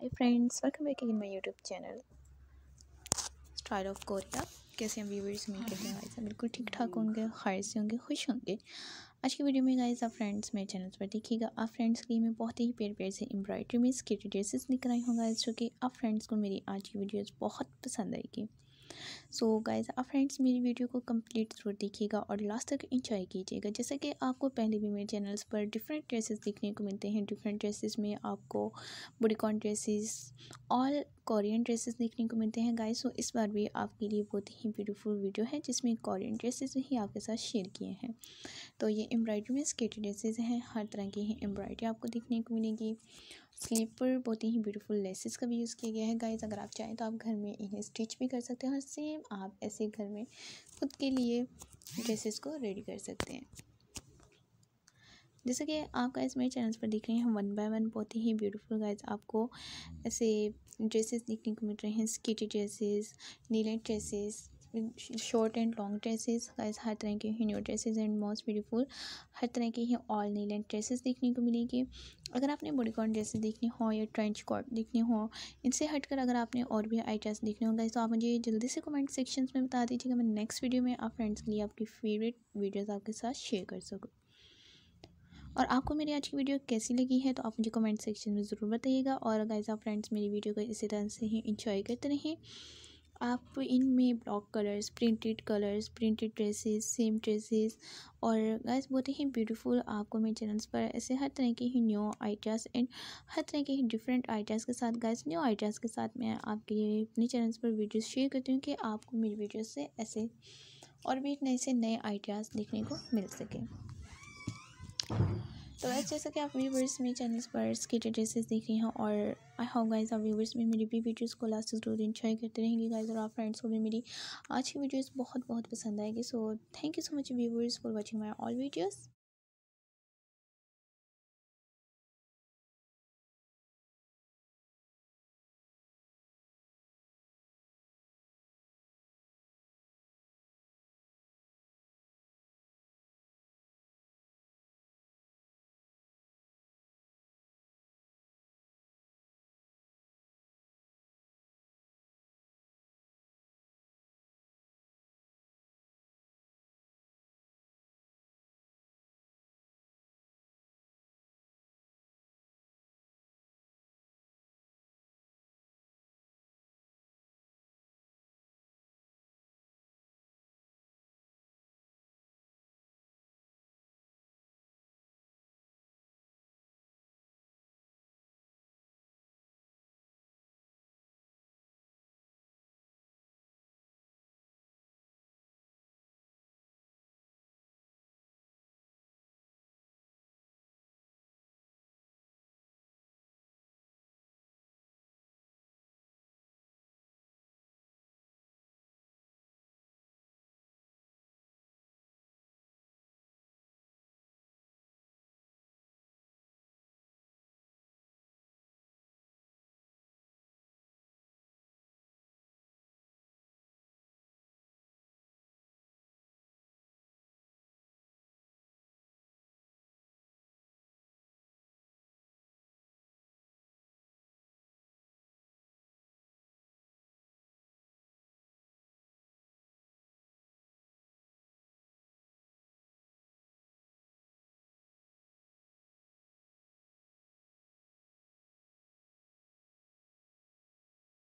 hi friends welcome back in my YouTube channel style of Korea कैसे हम viewers उम्मीद करते हैं गाइस बिल्कुल ठीक ठाक होंगे खैर से होंगे खुश होंगे आज की वीडियो में गाइस आप फ्रेंड्स मेरे चैनल पर देखिएगा आप फ्रेंड्स के लिए मैं बहुत ही प्यार प्यार से एम्ब्रॉयडरी में स्केटी ड्रेसेस निकल आई हूँ गाइस जो कि आप फ्रेंड्स को मेरी आज की वीडियोज़ बहुत पसंद आएगी सो गाइज आप फ्रेंड्स मेरी वीडियो को कंप्लीट ज़रूर देखिएगा और लास्ट तक इंजॉय कीजिएगा जैसा कि आपको पहले भी मेरे चैनल्स पर डिफरेंट ड्रेसेस देखने को मिलते हैं डिफरेंट ड्रेसेस में आपको bodycon dresses all Korean dresses देखने को मिलते हैं गाइस सो इस बार भी आपके लिए बहुत ही ब्यूटीफुल वीडियो है जिसमें कोरियन ड्रेसेस ही आपके साथ शेयर किए हैं तो ये एम्ब्रॉयडरी में स्केट ड्रेसेस हैं हर तरह की ही एम्ब्रॉयडरी आपको देखने को मिलेगी स्लीपर बहुत ही ब्यूटीफुल लेसेस का भी यूज़ किया गया है गाइज अगर आप चाहें तो आप घर में इन्हें स्टिच भी कर सकते हैं और सेम आप ऐसे घर में खुद के लिए ड्रेसेस को रेडी कर सकते हैं जैसे कि आप गाइज मेरे चैनल्स पर देख रहे हैं हम वन बाय वन बहुत ही ब्यूटीफुल गाइज आपको ऐसे ड्रेसेस देखने को मिल रहे हैं स्कीटी ड्रेसेस नीले dresses short and long dresses guys हर तरह के ही new dresses and most beautiful हर तरह के ही ऑल नीले ड्रेसेस देखने को मिलेंगे अगर आपने बॉडीकॉन ड्रेसेस देखने हो या ट्रेंच कॉट देखने हो इनसे हटकर अगर आपने और भी आइडियाज़ देखने हो गाइज तो आप मुझे जल्दी से कमेंट सेक्शन में बता दीजिएगा मैं नेक्स्ट वीडियो में आप फ्रेंड्स के लिए आपकी फेवरेट वीडियोज़ आपके साथ शेयर कर सकूँ और आपको मेरी आज की वीडियो कैसी लगी है तो आप मुझे कमेंट सेक्शन में ज़रूर बताइएगा और अगर आप फ्रेंड्स मेरी वीडियो को इसी तरह से ही इंजॉय करते रहें आप इनमें block colours printed colours printed dresses same dresses और गैस बहुत ही ब्यूटीफुल आपको मेरे चैनल्स पर ऐसे हर तरह के ही न्यू आइडियाज़ एंड हर तरह के ही डिफरेंट आइडियाज़ के साथ गैस न्यू आइडियाज़ के साथ मैं आपके लिए अपने चैनल्स पर वीडियोस शेयर करती हूँ कि आपको मेरी वीडियोज़ से ऐसे और भी नए से नए आइडियाज़ देखने को मिल सके तो ऐसे जैसा कि आप व्यूवर्स मेरे चैनल पर स्केटेड रेसेस देख रही हैं और आई होप गाइस आप व्यूवर्स में मेरी भी वीडियोस को लास्ट जरूर इन्जॉय करते रहेंगे गाइस और आप फ्रेंड्स को भी मेरी आज की वीडियोस बहुत बहुत पसंद आएगी so thank you so much viewers for watching my all videos